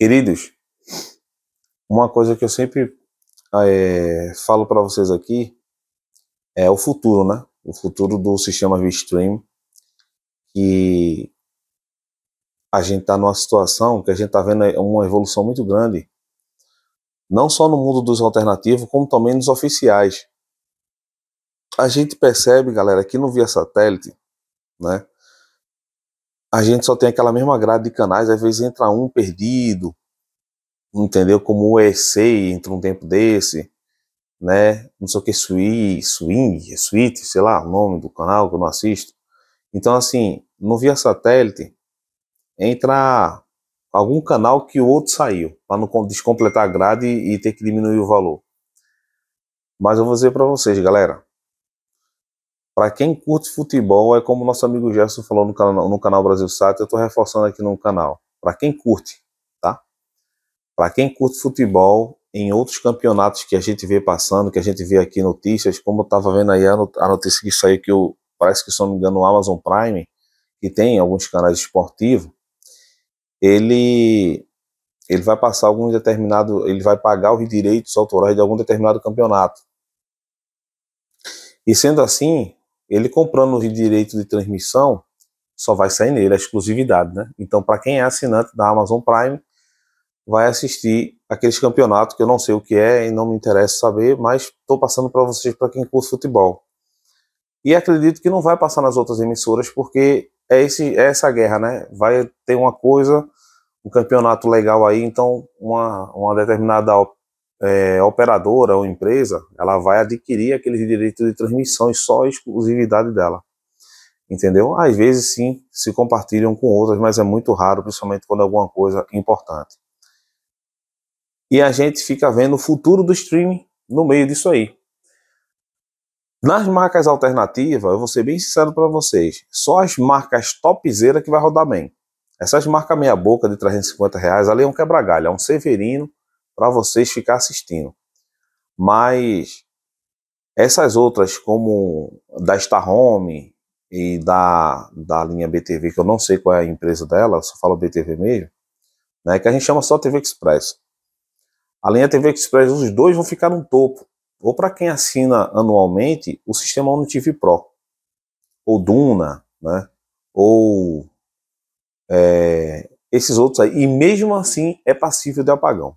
Queridos, uma coisa que eu sempre ah, é, falo para vocês aqui é o futuro, né? O futuro do sistema V-Stream. que a gente está numa situação que a gente está vendo uma evolução muito grande, não só no mundo dos alternativos, como também nos oficiais. A gente percebe, galera, que no via satélite, né? a gente só tem aquela mesma grade de canais, às vezes entra um perdido, entendeu? Como o EC entra um tempo desse, né? Não sei o que, Swing, Swing, Suite, sei lá o nome do canal que eu não assisto. Então, assim, no Via Satélite, entra algum canal que o outro saiu, para não descompletar a grade e ter que diminuir o valor. Mas eu vou dizer para vocês, galera, para quem curte futebol, é como nosso amigo Gerson falou no canal, no canal Brasil Sat, eu estou reforçando aqui no canal. Para quem curte, tá? Para quem curte futebol, em outros campeonatos que a gente vê passando, que a gente vê aqui notícias, como eu estava vendo aí a notícia que saiu, que eu, parece que, se não me engano, o Amazon Prime, que tem alguns canais esportivos, ele ele vai passar algum determinado, ele vai pagar os direitos autorais de algum determinado campeonato. E sendo assim, ele comprando o direito de transmissão, só vai sair nele, a exclusividade, né? Então, para quem é assinante da Amazon Prime, vai assistir aqueles campeonatos que eu não sei o que é e não me interessa saber, mas estou passando para vocês, para quem curte futebol. E acredito que não vai passar nas outras emissoras, porque é, esse, é essa guerra, né? Vai ter uma coisa, um campeonato legal aí, então uma, uma determinada é, operadora ou empresa, ela vai adquirir aqueles direitos de transmissão e só a exclusividade dela. Entendeu? Às vezes sim, se compartilham com outras, mas é muito raro, principalmente quando é alguma coisa importante. E a gente fica vendo o futuro do streaming no meio disso aí. Nas marcas alternativas, eu vou ser bem sincero para vocês, só as marcas topzera que vai rodar bem. Essas marcas meia boca de 350 reais, ali é um quebra-galho, é um Severino, para vocês ficar assistindo. Mas essas outras, como da Star Home e da, da linha BTV, que eu não sei qual é a empresa dela, só falo BTV mesmo, né, que a gente chama só TV Express. A linha TV Express, os dois vão ficar no topo. Ou para quem assina anualmente, o sistema Ono TV Pro. Ou Duna, né? Ou é, esses outros aí. E mesmo assim é passível de apagão.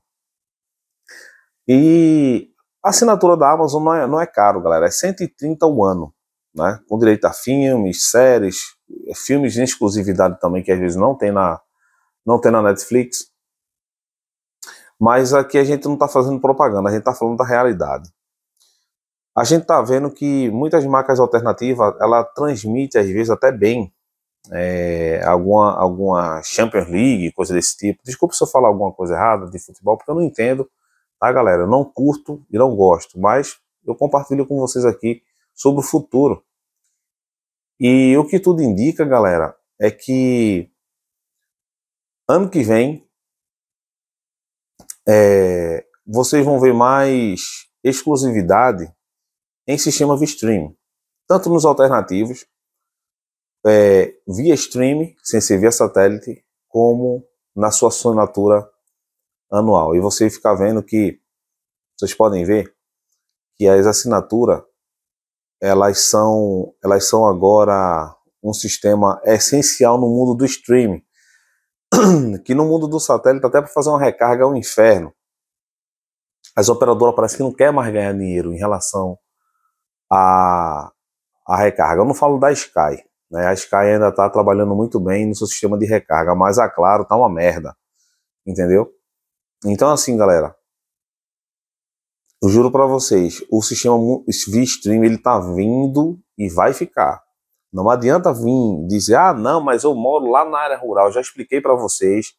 E a assinatura da Amazon não é, não é caro, galera, é 130 o ano, né? Com direito a filmes, séries, é, filmes de exclusividade também que às vezes não tem na não tem na Netflix. Mas aqui a gente não está fazendo propaganda, a gente está falando da realidade. A gente está vendo que muitas marcas alternativas ela transmite às vezes até bem é, alguma alguma Champions League, coisa desse tipo. Desculpa se eu falar alguma coisa errada de futebol, porque eu não entendo tá, galera? Eu não curto e não gosto, mas eu compartilho com vocês aqui sobre o futuro. E o que tudo indica, galera, é que ano que vem é, vocês vão ver mais exclusividade em sistema de streaming, tanto nos alternativos, é, via streaming, sem ser via satélite, como na sua assinatura anual. E você fica vendo que vocês podem ver que as assinaturas elas são elas são agora um sistema essencial no mundo do streaming que no mundo do satélite até para fazer uma recarga é um inferno as operadoras parece que não quer mais ganhar dinheiro em relação a a recarga eu não falo da Sky né a Sky ainda está trabalhando muito bem no seu sistema de recarga mas a Claro tá uma merda entendeu então assim galera eu juro para vocês, o sistema VStream ele tá vindo e vai ficar. Não adianta vir dizer, ah, não, mas eu moro lá na área rural. Eu já expliquei para vocês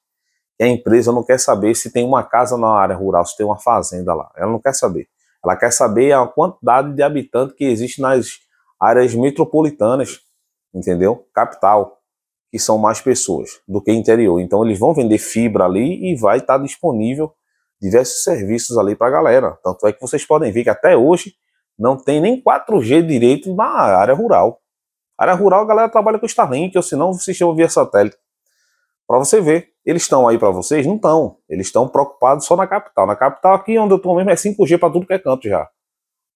que a empresa não quer saber se tem uma casa na área rural, se tem uma fazenda lá. Ela não quer saber. Ela quer saber a quantidade de habitantes que existe nas áreas metropolitanas, entendeu? Capital, que são mais pessoas do que interior. Então eles vão vender fibra ali e vai estar tá disponível diversos serviços ali para a galera. Tanto é que vocês podem ver que até hoje não tem nem 4G direito na área rural. A área rural a galera trabalha com Starlink, ou se não, sistema via satélite. Para você ver, eles estão aí para vocês? Não estão. Eles estão preocupados só na capital. Na capital aqui onde eu estou mesmo é 5G para tudo que é canto já.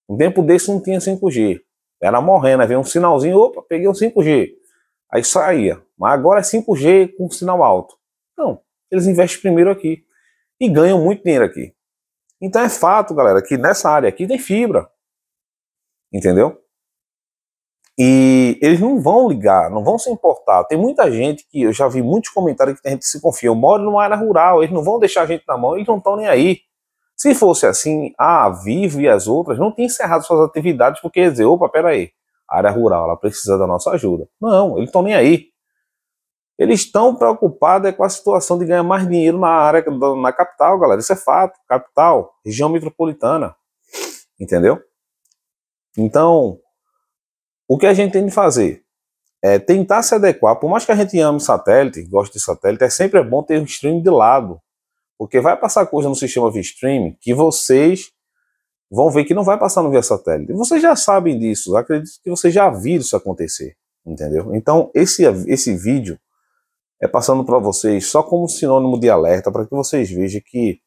Um tempo desse não tinha 5G. Era morrendo, veio um sinalzinho, opa, peguei um 5G. Aí saía. Mas agora é 5G com sinal alto. Não, eles investem primeiro aqui e ganham muito dinheiro aqui. Então é fato, galera, que nessa área aqui tem fibra. Entendeu? E eles não vão ligar, não vão se importar. Tem muita gente que eu já vi muitos comentários que tem gente que se confia. Eu moro numa área rural, eles não vão deixar a gente na mão, eles não estão nem aí. Se fosse assim, a Vivo e as outras não tinham encerrado suas atividades porque dizer, opa, peraí, a área rural ela precisa da nossa ajuda. Não, eles estão nem aí. Eles estão preocupados é com a situação de ganhar mais dinheiro na área, na capital, galera. Isso é fato. Capital, região metropolitana. Entendeu? Então, o que a gente tem de fazer? É tentar se adequar. Por mais que a gente ame satélite, goste de satélite, é sempre bom ter um stream de lado. Porque vai passar coisa no sistema via streaming que vocês vão ver que não vai passar no via satélite. Vocês já sabem disso, acredito que vocês já viram isso acontecer, entendeu? Então, esse, esse vídeo é passando para vocês só como sinônimo de alerta para que vocês vejam que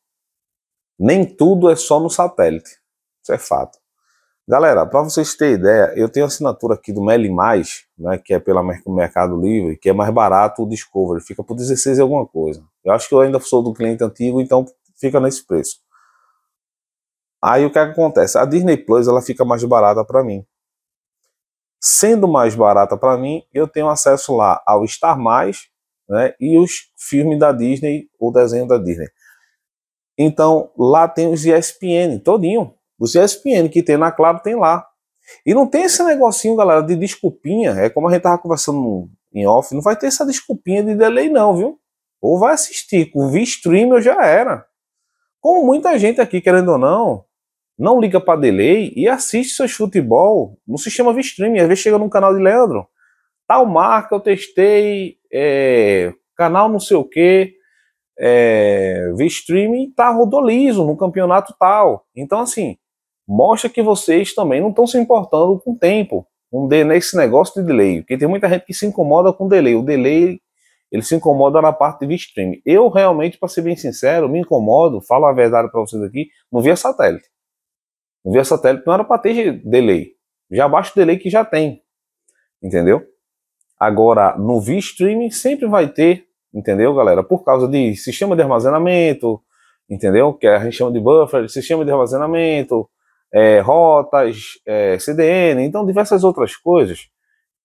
nem tudo é só no satélite. Isso é fato. Galera, para vocês terem ideia, eu tenho assinatura aqui do Meli Mais, né, que é pelo Mercado Livre, que é mais barato o Discovery, fica por 16 alguma coisa. Eu acho que eu ainda sou do cliente antigo, então fica nesse preço. Aí o que, é que acontece? A Disney Plus ela fica mais barata para mim. Sendo mais barata para mim, eu tenho acesso lá ao Star Mais né? E os filmes da Disney, ou desenho da Disney. Então, lá tem os ESPN, todinho. Os ESPN que tem na Claro tem lá. E não tem esse negocinho, galera, de desculpinha. É como a gente estava conversando em off, não vai ter essa desculpinha de delay não, viu? Ou vai assistir, com o V-Stream eu já era. Como muita gente aqui, querendo ou não, não liga para delay e assiste seus futebol no sistema V-Stream. Às vezes chega num canal de Leandro, tal marca eu testei é, canal não sei o que, é, via streaming, tá rodolizo no campeonato tal. Então, assim, mostra que vocês também não estão se importando com o tempo, com nesse negócio de delay. Porque tem muita gente que se incomoda com o delay. O delay, ele se incomoda na parte de via streaming. Eu realmente, para ser bem sincero, me incomodo, falo a verdade para vocês aqui, não via satélite. Não via satélite não era para ter delay. Já baixo o delay que já tem. Entendeu? Agora, no V-Streaming sempre vai ter, entendeu, galera? Por causa de sistema de armazenamento, entendeu? Que a gente chama de buffer, sistema de armazenamento, é, rotas, é, CDN, então diversas outras coisas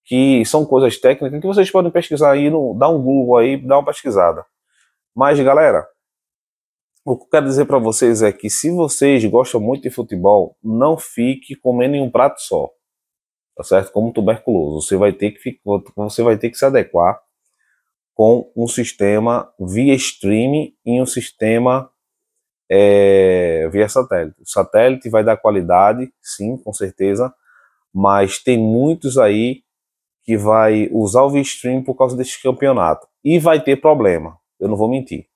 que são coisas técnicas que vocês podem pesquisar aí, no, dá um Google aí, dá uma pesquisada. Mas, galera, o que eu quero dizer para vocês é que se vocês gostam muito de futebol, não fique comendo em um prato só tá certo? Como tuberculoso, você vai ter que você vai ter que se adequar com um sistema via streaming e um sistema é, via satélite. O satélite vai dar qualidade, sim, com certeza, mas tem muitos aí que vai usar o via streaming por causa desse campeonato e vai ter problema. Eu não vou mentir.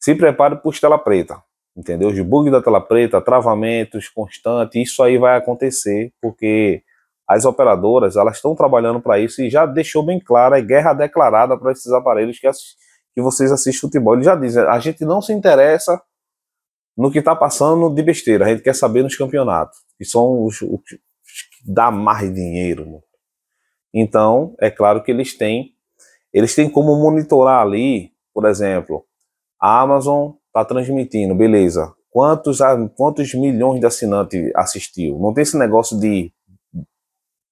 Se prepare para tela preta, entendeu? Os bugs da tela preta, travamentos constantes, isso aí vai acontecer porque as operadoras elas estão trabalhando para isso e já deixou bem clara, a é guerra declarada para esses aparelhos que, que vocês assistem futebol. Eles já dizem, a gente não se interessa no que está passando de besteira, a gente quer saber nos campeonatos, que são os, os que dá mais dinheiro. Mano. Então, é claro que eles têm, eles têm como monitorar ali, por exemplo, a Amazon está transmitindo, beleza, quantos, quantos milhões de assinantes assistiu? Não tem esse negócio de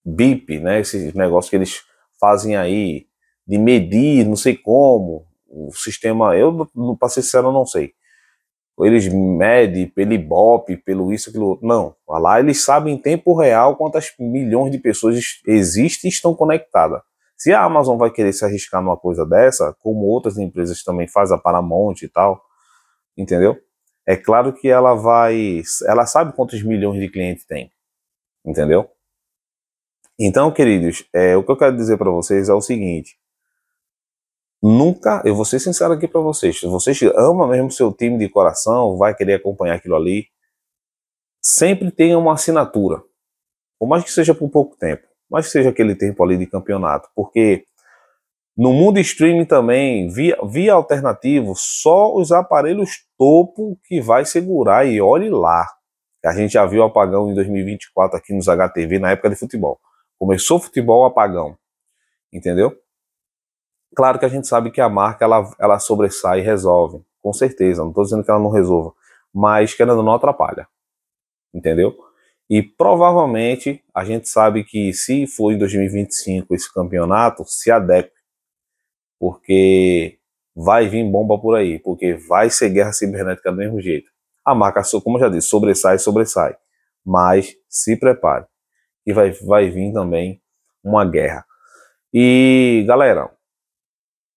BIP, né, esses negócios que eles fazem aí de medir, não sei como, o sistema, eu, para ser sincero, não sei. Eles medem pelo Ibope, pelo isso, pelo outro. Não. Lá eles sabem em tempo real quantas milhões de pessoas existem e estão conectadas. Se a Amazon vai querer se arriscar numa coisa dessa, como outras empresas também faz, a Paramount e tal, entendeu? É claro que ela vai. Ela sabe quantos milhões de clientes tem, entendeu? Então, queridos, é, o que eu quero dizer para vocês é o seguinte: nunca, eu vou ser sincero aqui para vocês, se vocês amam mesmo seu time de coração, vai querer acompanhar aquilo ali, sempre tenha uma assinatura, por mais que seja por pouco tempo, mas que seja aquele tempo ali de campeonato, porque no mundo streaming também, via, via alternativo, só os aparelhos topo que vai segurar e olhe lá. A gente já viu o apagão em 2024 aqui nos HTV na época de futebol. Começou o futebol apagão, entendeu? Claro que a gente sabe que a marca ela, ela sobressai e resolve, com certeza. Não estou dizendo que ela não resolva, mas que ela não atrapalha, entendeu? E provavelmente a gente sabe que se for em 2025 esse campeonato, se adeque, porque vai vir bomba por aí, porque vai ser guerra cibernética do mesmo jeito. A marca, como eu já disse, sobressai, sobressai. Mas se prepare e vai, vai vir também uma guerra. E galera,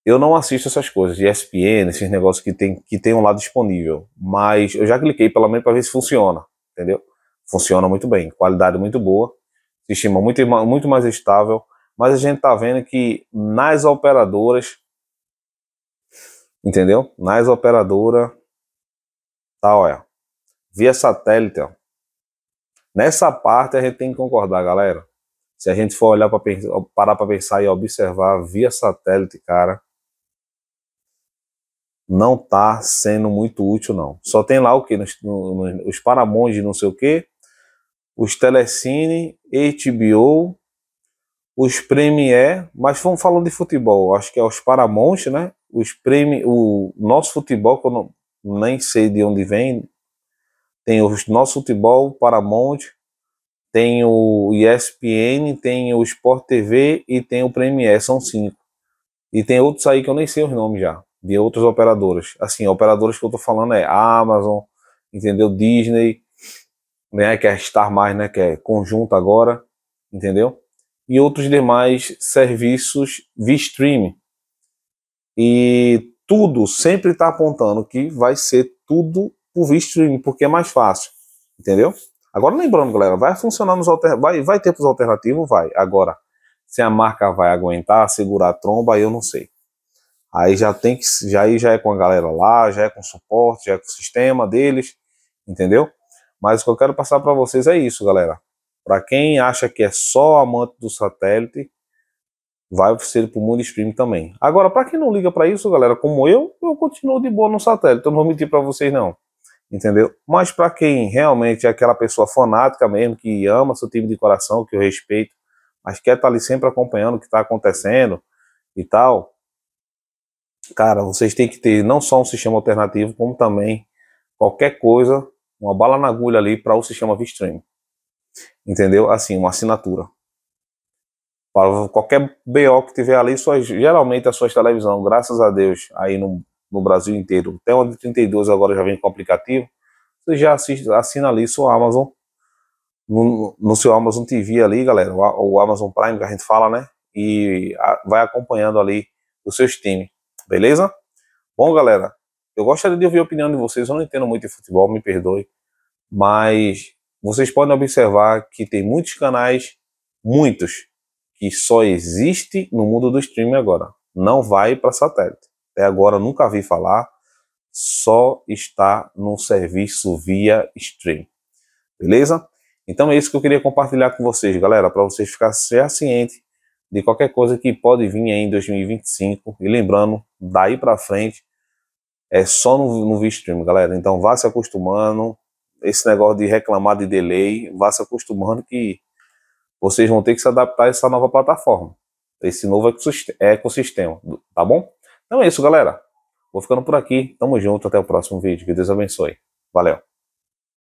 eu não assisto essas coisas, de ESPN, esses negócios que tem, que tem um lado disponível, mas eu já cliquei pelo menos para ver se funciona, entendeu? Funciona muito bem, qualidade muito boa, sistema muito, muito mais estável, mas a gente tá vendo que nas operadoras, entendeu? Nas operadoras, tá, olha, via satélite, ó, Nessa parte a gente tem que concordar, galera. Se a gente for olhar para parar para pensar e observar via satélite, cara, não tá sendo muito útil não. Só tem lá o que nos, nos, os Paramonde, não sei o que, os Telecine, HBO, os Premier, mas vamos falando de futebol. Acho que é os Paramonte, né? Os prêmio, o nosso futebol, que eu não, nem sei de onde vem, tem o Nosso Futebol, Paramount, tem o ESPN, tem o Sport TV e tem o Premier, são cinco. E tem outros aí que eu nem sei os nomes já, de outras operadoras. Assim, operadoras que eu tô falando é Amazon, entendeu? Disney, né, que é Star+, mais, né, que é conjunto agora, entendeu? E outros demais serviços de streaming. E tudo sempre está apontando que vai ser tudo por via streaming, porque é mais fácil. Entendeu? Agora, lembrando, galera, vai funcionar nos alter... vai, vai ter para os alternativos? Vai. Agora, se a marca vai aguentar, segurar a tromba, aí eu não sei. Aí já tem que. Já, aí já é com a galera lá, já é com suporte, já é com o sistema deles, entendeu? Mas o que eu quero passar para vocês é isso, galera. Para quem acha que é só amante do satélite, vai ser para o mundo streaming também. Agora, para quem não liga para isso, galera, como eu, eu continuo de boa no satélite. Eu não vou mentir para vocês, não entendeu? Mas para quem realmente é aquela pessoa fanática mesmo, que ama seu time de coração, que eu respeito, mas quer estar tá ali sempre acompanhando o que está acontecendo e tal, cara, vocês têm que ter não só um sistema alternativo, como também qualquer coisa, uma bala na agulha ali para o sistema V-Stream. Entendeu? Assim, uma assinatura. Para qualquer BO que tiver ali, suas, geralmente as suas televisões, graças a Deus, aí no no Brasil inteiro. Tem uma de 32 agora já vem com aplicativo. Você já assiste, assina ali sua Amazon, no, no, seu Amazon TV ali, galera, o, o, Amazon Prime que a gente fala, né? E a, vai acompanhando ali os seus times, beleza? Bom, galera, eu gostaria de ouvir a opinião de vocês. Eu não entendo muito de futebol, me perdoe, mas vocês podem observar que tem muitos canais, muitos, que só existe no mundo do streaming agora. Não vai para satélite até agora nunca vi falar, só está no serviço via stream. Beleza? Então é isso que eu queria compartilhar com vocês, galera, para vocês ficarem cientes de qualquer coisa que pode vir aí em 2025. E lembrando, daí para frente é só no, no V-Stream, galera. Então vá se acostumando. Esse negócio de reclamar de delay, vá se acostumando que vocês vão ter que se adaptar a essa nova plataforma, esse novo ecossistema, tá bom? Então é isso, galera. Vou ficando por aqui. Tamo junto. Até o próximo vídeo. Que Deus abençoe. Valeu.